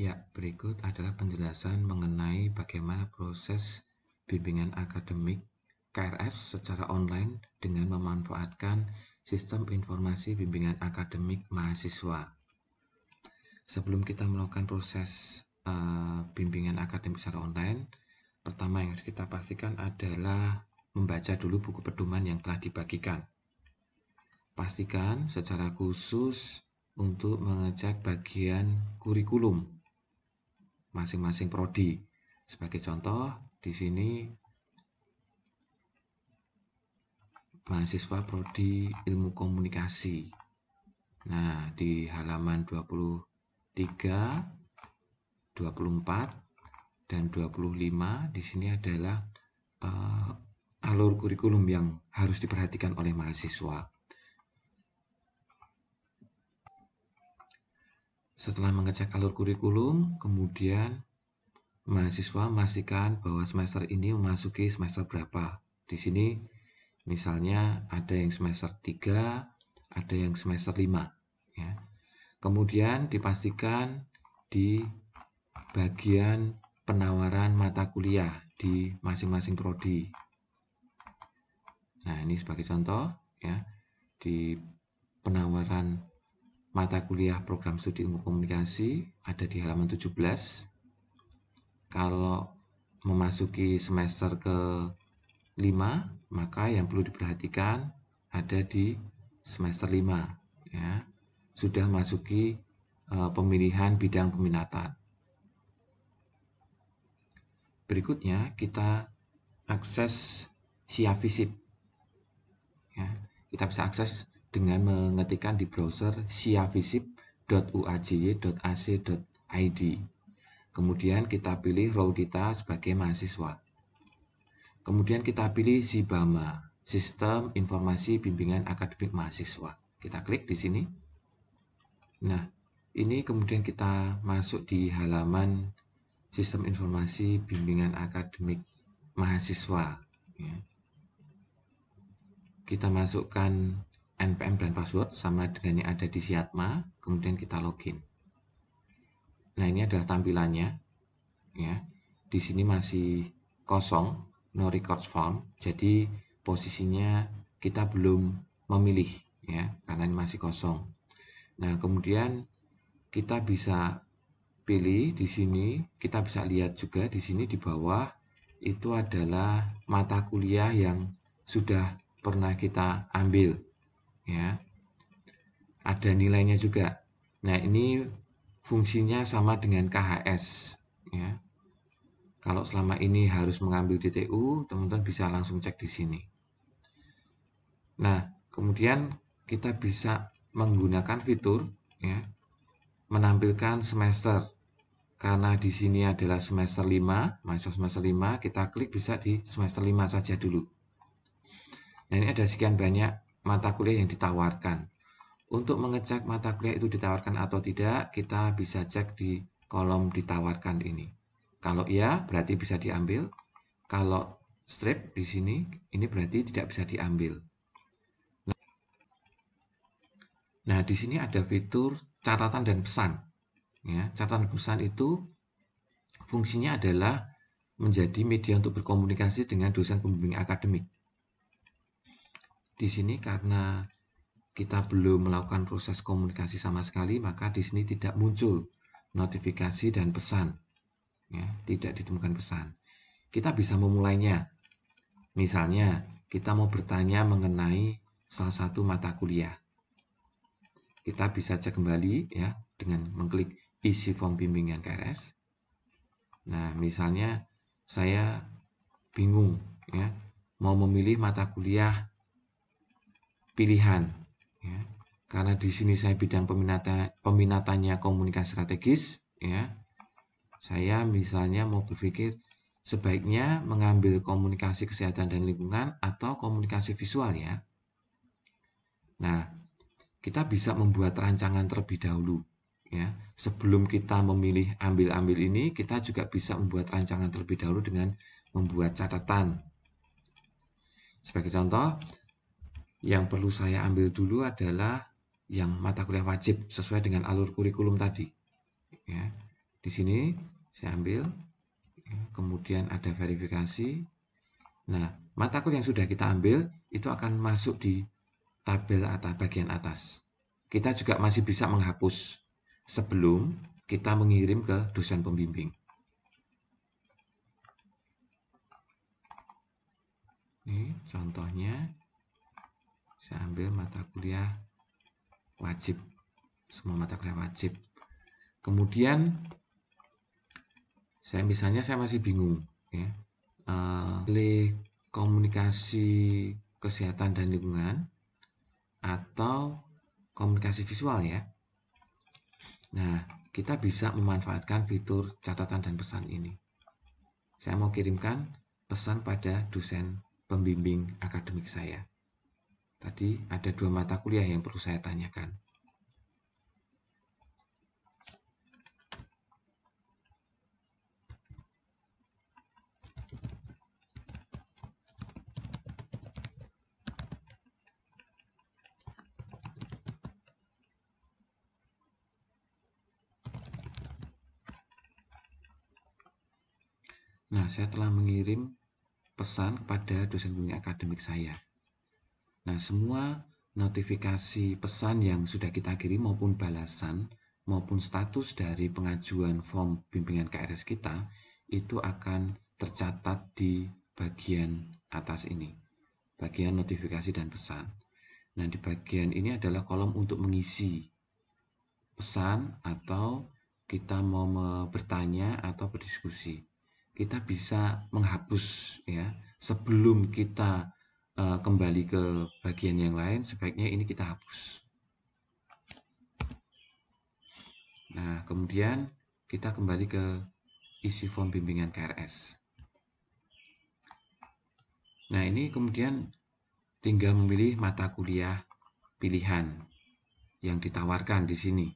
Ya, berikut adalah penjelasan mengenai bagaimana proses bimbingan akademik KRS secara online dengan memanfaatkan sistem informasi bimbingan akademik mahasiswa. Sebelum kita melakukan proses uh, bimbingan akademik secara online, pertama yang harus kita pastikan adalah membaca dulu buku pedoman yang telah dibagikan. Pastikan secara khusus untuk mengecek bagian kurikulum masing-masing prodi. Sebagai contoh, di sini mahasiswa prodi ilmu komunikasi. Nah, di halaman 23, 24, dan 25 di sini adalah uh, alur kurikulum yang harus diperhatikan oleh mahasiswa. Setelah mengecek alur kurikulum, kemudian mahasiswa memastikan bahwa semester ini memasuki semester berapa. Di sini misalnya ada yang semester 3, ada yang semester 5. Ya. Kemudian dipastikan di bagian penawaran mata kuliah di masing-masing prodi. Nah, ini sebagai contoh ya di penawaran mata kuliah program studi ilmu komunikasi ada di halaman 17. Kalau memasuki semester ke 5, maka yang perlu diperhatikan ada di semester 5 ya. Sudah masuki e, pemilihan bidang peminatan. Berikutnya kita akses siap visit. Ya, kita bisa akses dengan mengetikkan di browser siavisip.uajy.ac.id. Kemudian kita pilih role kita sebagai mahasiswa. Kemudian kita pilih Sibama, Sistem Informasi Bimbingan Akademik Mahasiswa. Kita klik di sini. Nah, ini kemudian kita masuk di halaman Sistem Informasi Bimbingan Akademik Mahasiswa. Ya. Kita masukkan npm dan password sama dengan yang ada di siatma, kemudian kita login. Nah, ini adalah tampilannya. Ya. Di sini masih kosong, no records found. Jadi posisinya kita belum memilih ya, karena ini masih kosong. Nah, kemudian kita bisa pilih di sini, kita bisa lihat juga di sini di bawah itu adalah mata kuliah yang sudah pernah kita ambil ya ada nilainya juga nah ini fungsinya sama dengan KHS ya kalau selama ini harus mengambil DTU teman-teman bisa langsung cek di sini nah kemudian kita bisa menggunakan fitur ya menampilkan semester karena di sini adalah semester 5 masuk semester 5 kita klik bisa di semester 5 saja dulu Nah ini ada sekian banyak mata kuliah yang ditawarkan. Untuk mengecek mata kuliah itu ditawarkan atau tidak, kita bisa cek di kolom ditawarkan ini. Kalau iya, berarti bisa diambil. Kalau strip di sini, ini berarti tidak bisa diambil. Nah, di sini ada fitur catatan dan pesan. Ya, catatan pesan itu fungsinya adalah menjadi media untuk berkomunikasi dengan dosen pembimbing akademik di sini karena kita belum melakukan proses komunikasi sama sekali, maka di sini tidak muncul notifikasi dan pesan. Ya, tidak ditemukan pesan. Kita bisa memulainya. Misalnya, kita mau bertanya mengenai salah satu mata kuliah. Kita bisa cek kembali ya dengan mengklik isi form bimbingan KRS. Nah, misalnya saya bingung ya mau memilih mata kuliah pilihan. Ya. Karena di sini saya bidang peminata, peminatannya komunikasi strategis, ya. Saya misalnya mau berpikir sebaiknya mengambil komunikasi kesehatan dan lingkungan atau komunikasi visual ya. Nah, kita bisa membuat rancangan terlebih dahulu ya. Sebelum kita memilih ambil-ambil ini, kita juga bisa membuat rancangan terlebih dahulu dengan membuat catatan. Sebagai contoh, yang perlu saya ambil dulu adalah yang mata kuliah wajib sesuai dengan alur kurikulum tadi. Ya. Di sini saya ambil, ya, kemudian ada verifikasi. Nah, mata kuliah yang sudah kita ambil itu akan masuk di tabel atau bagian atas. Kita juga masih bisa menghapus sebelum kita mengirim ke dosen pembimbing. Ini contohnya saya ambil mata kuliah wajib semua mata kuliah wajib kemudian saya misalnya saya masih bingung ya uh, komunikasi kesehatan dan lingkungan atau komunikasi visual ya nah kita bisa memanfaatkan fitur catatan dan pesan ini saya mau kirimkan pesan pada dosen pembimbing akademik saya Tadi ada dua mata kuliah yang perlu saya tanyakan. Nah, saya telah mengirim pesan kepada dosen dunia akademik saya. Nah, semua notifikasi pesan yang sudah kita kirim maupun balasan maupun status dari pengajuan form bimbingan KRS kita itu akan tercatat di bagian atas ini, bagian notifikasi dan pesan. Nah, di bagian ini adalah kolom untuk mengisi pesan atau kita mau bertanya atau berdiskusi. Kita bisa menghapus ya sebelum kita Eh, kembali ke bagian yang lain, sebaiknya ini kita hapus. Nah, kemudian kita kembali ke isi form bimbingan KRS. Nah, ini kemudian tinggal memilih mata kuliah pilihan yang ditawarkan di sini.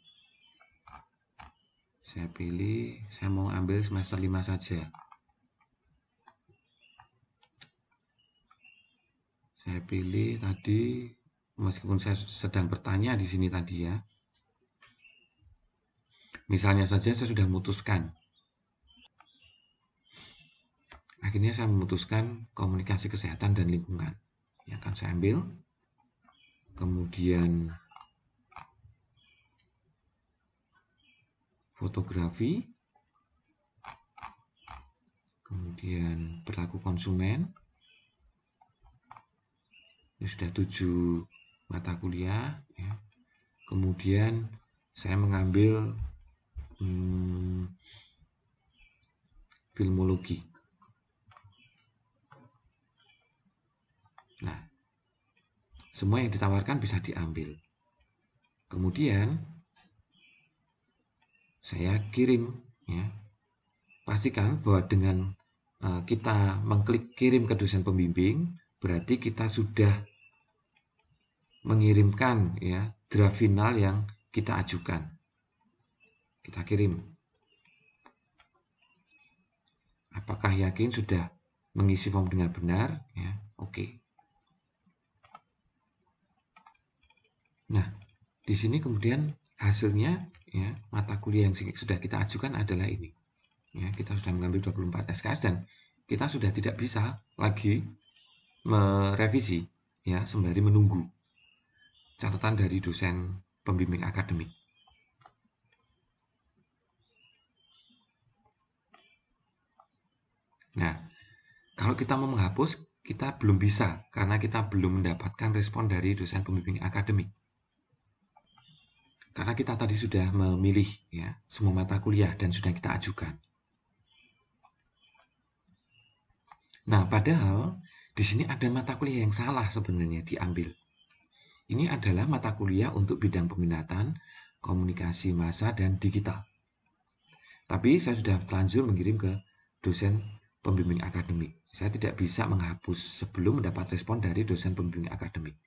Saya pilih, saya mau ambil semester 5 saja. saya pilih tadi meskipun saya sedang bertanya di sini tadi ya misalnya saja saya sudah memutuskan akhirnya saya memutuskan komunikasi kesehatan dan lingkungan yang akan saya ambil kemudian fotografi kemudian berlaku konsumen ini ya sudah tujuh mata kuliah ya. kemudian saya mengambil hmm, filmologi nah semua yang ditawarkan bisa diambil kemudian saya kirim ya pastikan bahwa dengan eh, kita mengklik kirim ke dosen pembimbing berarti kita sudah mengirimkan ya draft final yang kita ajukan. Kita kirim. Apakah yakin sudah mengisi form dengan benar? Ya, oke. Nah, di sini kemudian hasilnya ya mata kuliah yang sudah kita ajukan adalah ini. Ya, kita sudah mengambil 24 SKS dan kita sudah tidak bisa lagi merevisi ya sembari menunggu catatan dari dosen pembimbing akademik. Nah, kalau kita mau menghapus, kita belum bisa karena kita belum mendapatkan respon dari dosen pembimbing akademik. Karena kita tadi sudah memilih ya semua mata kuliah dan sudah kita ajukan. Nah, padahal di sini ada mata kuliah yang salah sebenarnya diambil. Ini adalah mata kuliah untuk bidang peminatan, komunikasi massa, dan digital. Tapi saya sudah terlanjur mengirim ke dosen pembimbing akademik. Saya tidak bisa menghapus sebelum mendapat respon dari dosen pembimbing akademik.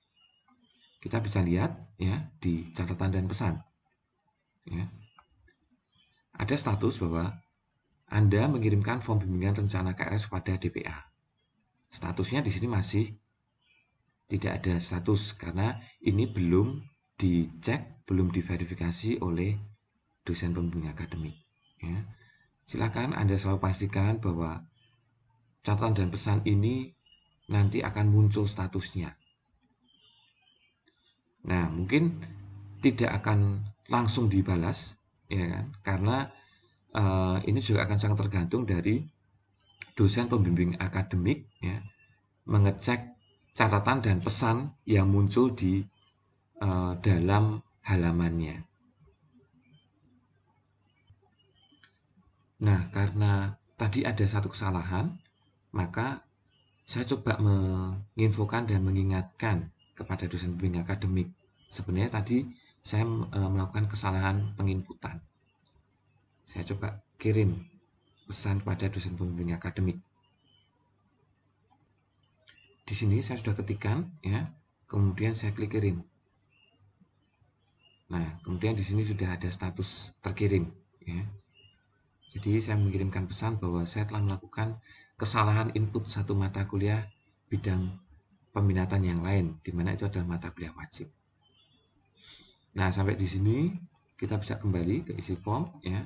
Kita bisa lihat ya di catatan dan pesan. Ya. Ada status bahwa Anda mengirimkan form bimbingan rencana KRS kepada DPA statusnya di sini masih tidak ada status karena ini belum dicek, belum diverifikasi oleh dosen pembimbing akademik. Ya. Silakan Anda selalu pastikan bahwa catatan dan pesan ini nanti akan muncul statusnya. Nah, mungkin tidak akan langsung dibalas, ya kan? Karena uh, ini juga akan sangat tergantung dari dosen pembimbing akademik ya, mengecek catatan dan pesan yang muncul di uh, dalam halamannya. Nah, karena tadi ada satu kesalahan, maka saya coba menginfokan dan mengingatkan kepada dosen pembimbing akademik. Sebenarnya tadi saya eh, melakukan kesalahan penginputan. Saya coba kirim pesan pada dosen pembimbing akademik. Di sini saya sudah ketikkan ya, kemudian saya klik kirim. Nah, kemudian di sini sudah ada status terkirim ya. Jadi saya mengirimkan pesan bahwa saya telah melakukan kesalahan input satu mata kuliah bidang peminatan yang lain, di mana itu adalah mata kuliah wajib. Nah, sampai di sini kita bisa kembali ke isi form ya.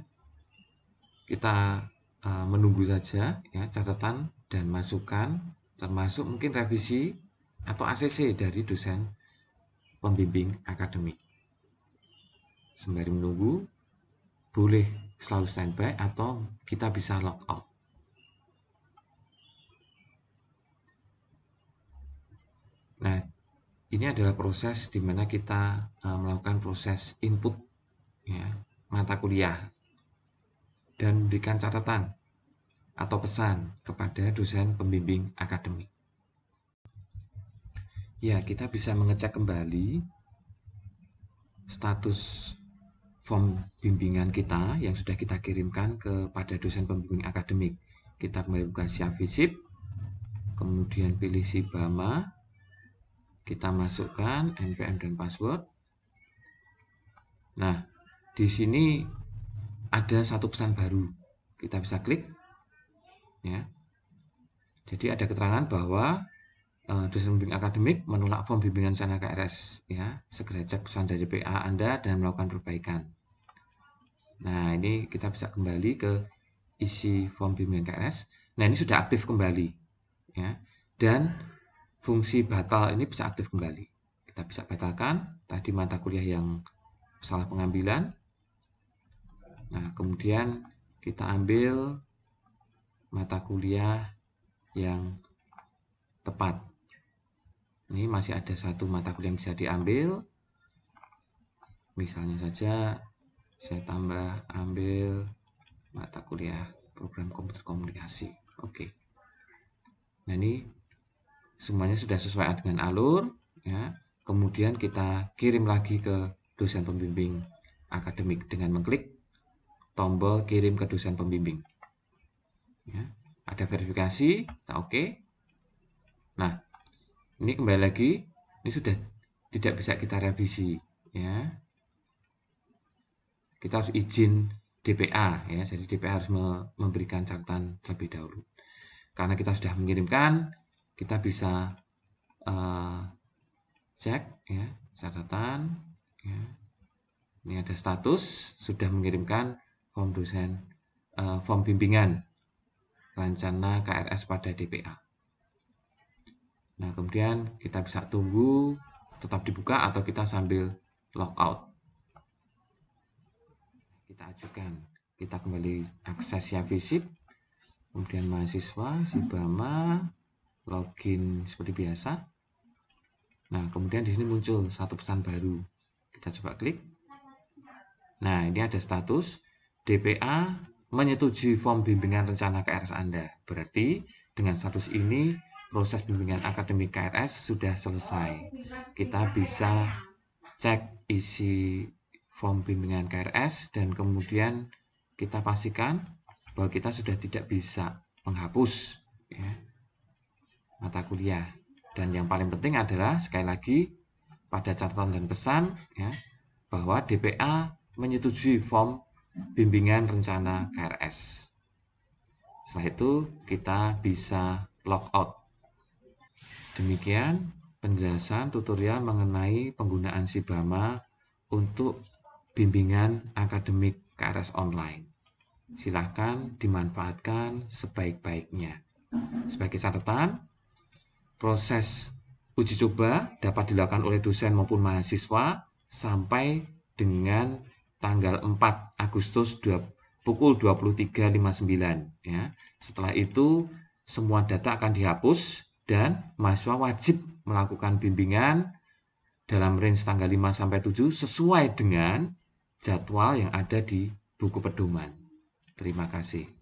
Kita Ah, menunggu saja ya catatan dan masukan termasuk mungkin revisi atau ACC dari dosen pembimbing akademik. Sembari menunggu, boleh selalu standby atau kita bisa lock out. Nah, ini adalah proses di mana kita ah, melakukan proses input ya, mata kuliah dan memberikan catatan atau pesan kepada dosen pembimbing akademik. Ya, kita bisa mengecek kembali status form bimbingan kita yang sudah kita kirimkan kepada dosen pembimbing akademik. Kita kembali buka visip, kemudian pilih Sibama, kita masukkan NPM dan password. Nah, di sini ada satu pesan baru. Kita bisa klik. Ya. Jadi ada keterangan bahwa uh, dosen pembimbing akademik menolak form bimbingan sana KRS ya. Segera cek pesan dari PA Anda dan melakukan perbaikan. Nah, ini kita bisa kembali ke isi form bimbingan KRS. Nah, ini sudah aktif kembali ya. Dan fungsi batal ini bisa aktif kembali. Kita bisa batalkan tadi mata kuliah yang salah pengambilan Nah, kemudian kita ambil mata kuliah yang tepat. Ini masih ada satu mata kuliah yang bisa diambil. Misalnya saja saya tambah ambil mata kuliah program komputer komunikasi. Oke. Nah, ini semuanya sudah sesuai dengan alur ya. Kemudian kita kirim lagi ke dosen pembimbing akademik dengan mengklik tombol kirim ke dosen pembimbing. Ya, ada verifikasi, kita oke. Okay. Nah, ini kembali lagi, ini sudah tidak bisa kita revisi, ya. Kita harus izin DPA, ya. Jadi DPA harus memberikan catatan terlebih dahulu. Karena kita sudah mengirimkan, kita bisa uh, cek, ya, catatan, ya. Ini ada status sudah mengirimkan form dosen uh, form bimbingan rencana KRS pada DPA. Nah, kemudian kita bisa tunggu tetap dibuka atau kita sambil out. Kita ajukan, kita kembali akses yang visip, kemudian mahasiswa, Sibama, login seperti biasa. Nah, kemudian di sini muncul satu pesan baru. Kita coba klik. Nah, ini ada status DPA menyetujui form bimbingan rencana KRS Anda. Berarti dengan status ini proses bimbingan akademik KRS sudah selesai. Kita bisa cek isi form bimbingan KRS dan kemudian kita pastikan bahwa kita sudah tidak bisa menghapus ya, mata kuliah. Dan yang paling penting adalah sekali lagi pada catatan dan pesan ya, bahwa DPA menyetujui form bimbingan rencana KRS. Setelah itu kita bisa log out. Demikian penjelasan tutorial mengenai penggunaan Sibama untuk bimbingan akademik KRS online. Silahkan dimanfaatkan sebaik-baiknya. Sebagai catatan, proses uji coba dapat dilakukan oleh dosen maupun mahasiswa sampai dengan tanggal 4 Agustus 2, pukul 23.59 ya. Setelah itu semua data akan dihapus dan mahasiswa wajib melakukan bimbingan dalam range tanggal 5 sampai 7 sesuai dengan jadwal yang ada di buku pedoman. Terima kasih.